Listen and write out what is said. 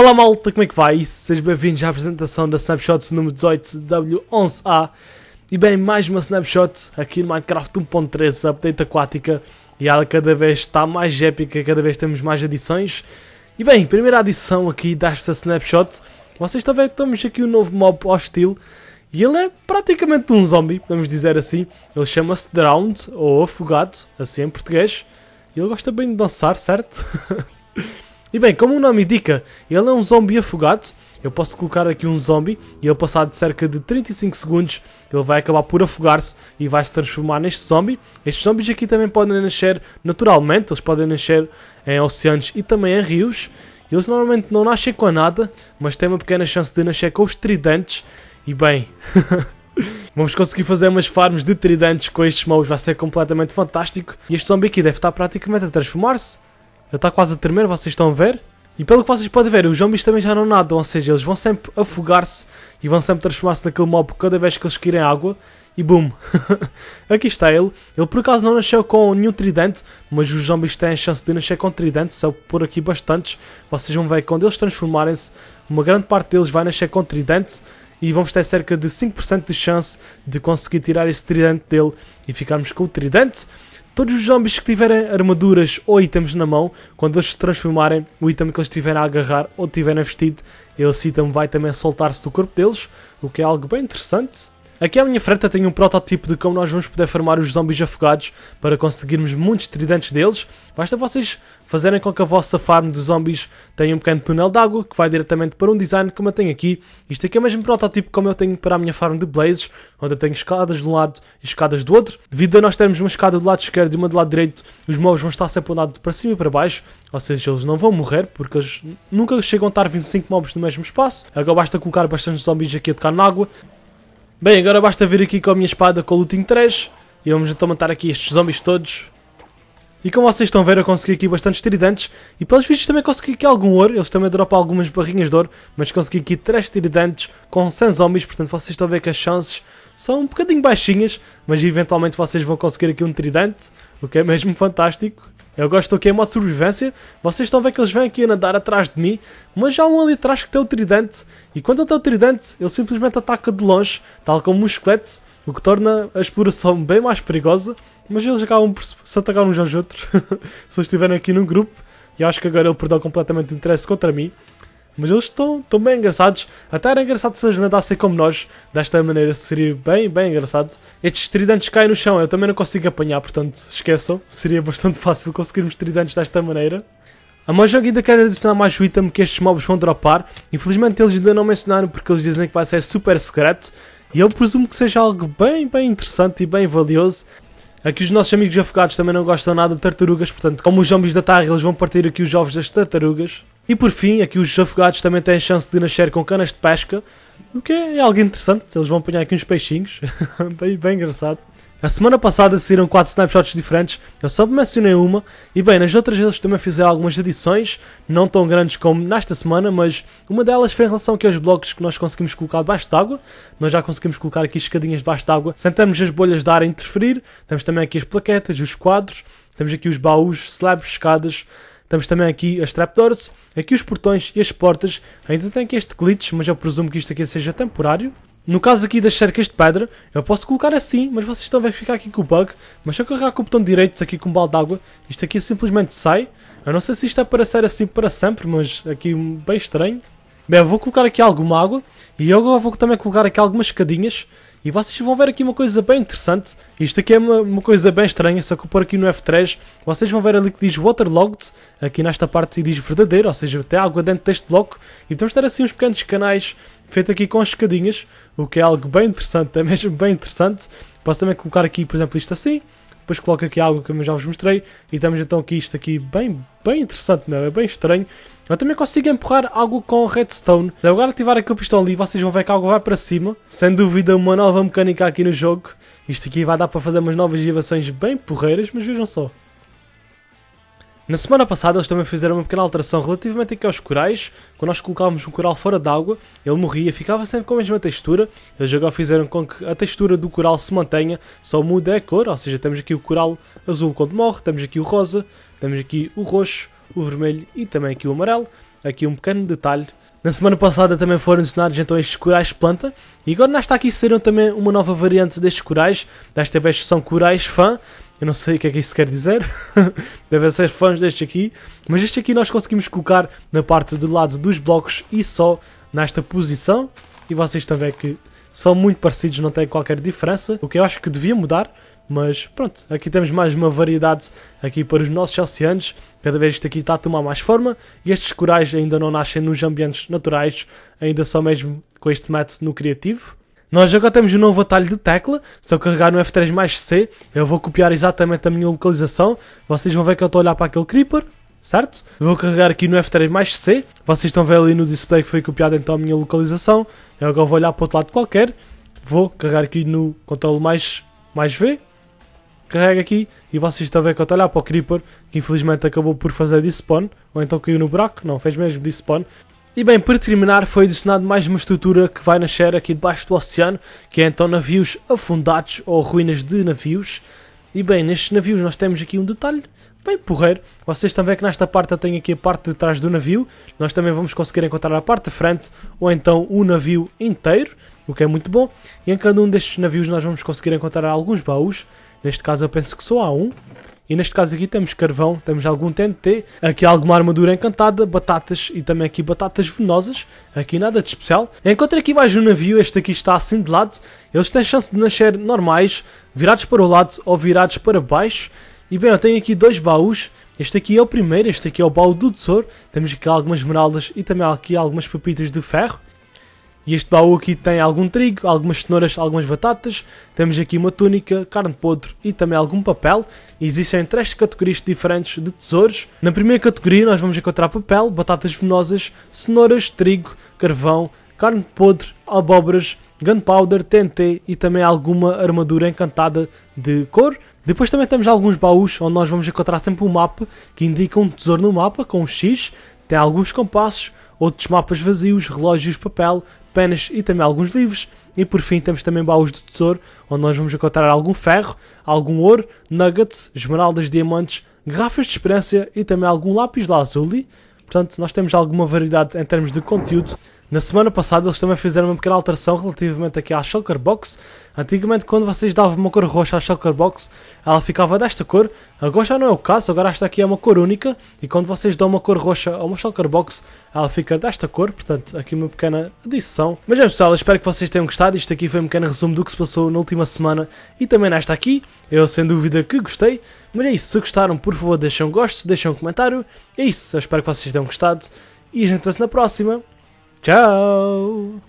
Olá malta, como é que vai? Sejam bem-vindos à apresentação da Snapshot número 18W11A E bem, mais uma Snapshot aqui no Minecraft 1.13, update aquática E ela cada vez está mais épica, cada vez temos mais adições E bem, primeira adição aqui desta Snapshot Vocês estão a ver que temos aqui um novo mob hostil E ele é praticamente um zombie, podemos dizer assim Ele chama-se Drowned, ou Afogado, assim em português E ele gosta bem de dançar, certo? E bem, como o nome indica, ele é um zombie afogado. Eu posso colocar aqui um zombie e ele passado cerca de 35 segundos ele vai acabar por afogar-se e vai se transformar neste zombie. Estes zombies aqui também podem nascer naturalmente, eles podem nascer em oceanos e também em rios. Eles normalmente não nascem com a nada, mas têm uma pequena chance de nascer com os tridentes. E bem, Vamos conseguir fazer umas farms de tridentes com estes mobs, vai ser completamente fantástico. E este zombie aqui deve estar praticamente a transformar-se. Ele está quase a tremer, vocês estão a ver? E pelo que vocês podem ver, os zombies também já não nadam, ou seja, eles vão sempre afogar-se e vão sempre transformar-se naquele mob cada vez que eles querem água. E boom! Aqui está ele. Ele por acaso não nasceu com nenhum tridente, mas os zombies têm a chance de nascer com tridente, só por aqui bastantes. Vocês vão ver que quando eles transformarem-se, uma grande parte deles vai nascer com tridente e vamos ter cerca de 5% de chance de conseguir tirar esse tridente dele e ficarmos com o tridente. Todos os zombies que tiverem armaduras ou itens na mão, quando eles se transformarem, o item que eles tiverem a agarrar ou tiverem vestido, esse item vai também soltar-se do corpo deles, o que é algo bem interessante. Aqui à minha frente tenho um protótipo de como nós vamos poder farmar os zombies afogados para conseguirmos muitos tridentes deles. Basta vocês fazerem com que a vossa farm de zombies tenha um pequeno túnel de água que vai diretamente para um design como eu tenho aqui. Isto aqui é o mesmo protótipo como eu tenho para a minha farm de blazes, onde eu tenho escadas de um lado e escadas do outro. Devido a nós termos uma escada do lado esquerdo e uma do lado direito, os mobs vão estar sempre um lado para cima e para baixo, ou seja, eles não vão morrer porque eles nunca chegam a estar 25 mobs no mesmo espaço. Agora basta colocar bastantes zombies aqui a tocar na água Bem, agora basta vir aqui com a minha espada com o looting 3 e vamos então matar aqui estes zombies todos. E como vocês estão a ver, eu consegui aqui bastantes tridantes e pelos vistos também consegui aqui algum ouro, eles também dropam algumas barrinhas de ouro, mas consegui aqui 3 tridantes com 100 zombies, portanto vocês estão a ver que as chances são um bocadinho baixinhas, mas eventualmente vocês vão conseguir aqui um tridente, o que é mesmo fantástico. Eu gosto do que é modo de sobrevivência. Vocês estão a ver que eles vêm aqui a nadar atrás de mim, mas já há um ali atrás que tem o tridente. E quando ele tem o tridente, ele simplesmente ataca de longe, tal como um esqueleto, o que torna a exploração bem mais perigosa. Mas eles acabam por se atacar uns aos outros, se eles estiverem aqui num grupo. E acho que agora ele perdeu completamente o interesse contra mim. Mas eles estão tão bem engraçados. Até era engraçado se eles andassem como nós. Desta maneira seria bem, bem engraçado. Estes tridentes caem no chão. Eu também não consigo apanhar, portanto esqueçam. Seria bastante fácil conseguirmos tridentes desta maneira. A Mojang ainda quer adicionar mais o item que estes mobs vão dropar. Infelizmente eles ainda não mencionaram porque eles dizem que vai ser super secreto. E eu presumo que seja algo bem, bem interessante e bem valioso. Aqui os nossos amigos afogados também não gostam nada de tartarugas, portanto, como os zombies da Terra, eles vão partir aqui os ovos das tartarugas. E por fim, aqui os afogados também têm chance de nascer com canas de pesca, o que é algo interessante, eles vão apanhar aqui uns peixinhos, bem, bem engraçado. A semana passada saíram 4 snapshots diferentes, eu só mencionei uma, e bem, nas outras eles também fizeram algumas edições, não tão grandes como nesta semana, mas uma delas foi em relação aqui aos blocos que nós conseguimos colocar debaixo d'água, nós já conseguimos colocar aqui escadinhas debaixo d'água, sentamos as bolhas de ar a interferir, temos também aqui as plaquetas, os quadros, temos aqui os baús, slabs, escadas, temos também aqui as trapdoors, aqui os portões e as portas. Ainda tem aqui este glitch, mas eu presumo que isto aqui seja temporário. No caso aqui das cercas de pedra, eu posso colocar assim, mas vocês estão a ver que fica aqui com o bug. Mas se eu carregar com o botão direito aqui com um balde d'água isto aqui simplesmente sai. Eu não sei se isto é para ser assim para sempre, mas aqui bem estranho. Bem, vou colocar aqui alguma água e eu agora vou também colocar aqui algumas escadinhas e vocês vão ver aqui uma coisa bem interessante. Isto aqui é uma, uma coisa bem estranha, só que eu pôr aqui no F3, vocês vão ver ali que diz Waterlogged, aqui nesta parte e diz verdadeiro, ou seja, tem água dentro deste bloco. E vamos ter assim uns pequenos canais feitos aqui com escadinhas, o que é algo bem interessante, é mesmo bem interessante. Posso também colocar aqui, por exemplo, isto assim, depois coloco aqui algo que eu já vos mostrei e damos então aqui isto aqui bem, bem interessante, não é? Bem estranho. Eu também consigo empurrar algo com redstone. Se eu agora ativar aquele pistão ali, vocês vão ver que algo vai para cima. Sem dúvida uma nova mecânica aqui no jogo. Isto aqui vai dar para fazer umas novas gerações bem porreiras, mas vejam só. Na semana passada eles também fizeram uma pequena alteração relativamente aqui aos corais. Quando nós colocávamos um coral fora d'água, ele morria, ficava sempre com a mesma textura. Eles agora fizeram com que a textura do coral se mantenha, só muda a cor, ou seja, temos aqui o coral azul quando morre, temos aqui o rosa, temos aqui o roxo, o vermelho e também aqui o amarelo. Aqui um pequeno detalhe. Na semana passada também foram adicionados então estes corais planta e agora nesta aqui saíram também uma nova variante destes corais, desta vez são corais fã, eu não sei o que é que isso quer dizer. Devem ser fãs deste aqui. Mas este aqui nós conseguimos colocar na parte de lado dos blocos e só nesta posição. E vocês estão a ver que são muito parecidos, não tem qualquer diferença. O que eu acho que devia mudar. Mas pronto, aqui temos mais uma variedade aqui para os nossos oceanos. Cada vez isto aqui está a tomar mais forma. E estes corais ainda não nascem nos ambientes naturais. Ainda só mesmo com este método no criativo. Nós agora temos um novo atalho de tecla. Se eu carregar no F3 mais C, eu vou copiar exatamente a minha localização. Vocês vão ver que eu estou a olhar para aquele creeper certo? Vou carregar aqui no F3 mais C, vocês estão a ver ali no display que foi copiado então a minha localização, eu agora vou olhar para outro lado qualquer, vou carregar aqui no controle mais, mais V, carrega aqui e vocês estão a ver que eu estou a olhar para o Creeper, que infelizmente acabou por fazer despawn, ou então caiu no buraco, não, fez mesmo despawn, e bem, para terminar, foi adicionado mais uma estrutura que vai nascer aqui debaixo do oceano, que é então navios afundados ou ruínas de navios. E bem, nestes navios nós temos aqui um detalhe bem porreiro. Vocês também que nesta parte eu tenho aqui a parte de trás do navio. Nós também vamos conseguir encontrar a parte de frente ou então o navio inteiro, o que é muito bom. E em cada um destes navios nós vamos conseguir encontrar alguns baús. Neste caso eu penso que só há um. E neste caso aqui temos carvão, temos algum TNT, aqui alguma armadura encantada, batatas e também aqui batatas venosas, aqui nada de especial. Encontra aqui mais um navio, este aqui está assim de lado, eles têm chance de nascer normais, virados para o lado ou virados para baixo. E bem, eu tenho aqui dois baús, este aqui é o primeiro, este aqui é o baú do tesouro, temos aqui algumas esmeraldas e também aqui algumas pepitas de ferro. E este baú aqui tem algum trigo, algumas cenouras, algumas batatas, temos aqui uma túnica, carne podre e também algum papel. E existem três categorias diferentes de tesouros. Na primeira categoria nós vamos encontrar papel, batatas venosas, cenouras, trigo, carvão, carne podre, abóboras, gunpowder, TNT e também alguma armadura encantada de cor. Depois também temos alguns baús onde nós vamos encontrar sempre um mapa que indica um tesouro no mapa com um X, tem alguns compassos, outros mapas vazios, relógios, papel, Spanish e também alguns livros. E por fim temos também baús do tesouro, onde nós vamos encontrar algum ferro, algum ouro, nuggets, esmeraldas, diamantes, garrafas de esperança e também algum lápis lazuli. Portanto, nós temos alguma variedade em termos de conteúdo na semana passada eles também fizeram uma pequena alteração relativamente aqui à Shulker Box. Antigamente quando vocês davam uma cor roxa à Shulker Box, ela ficava desta cor. Agora já não é o caso, agora esta aqui é uma cor única. E quando vocês dão uma cor roxa a uma Shulker Box, ela fica desta cor. Portanto, aqui uma pequena adição. Mas é pessoal, espero que vocês tenham gostado. Isto aqui foi um pequeno resumo do que se passou na última semana e também nesta aqui. Eu sem dúvida que gostei. Mas é isso, se gostaram por favor deixem um gosto, deixem um comentário. É isso, eu espero que vocês tenham gostado. E a gente vê-se na próxima. Ciao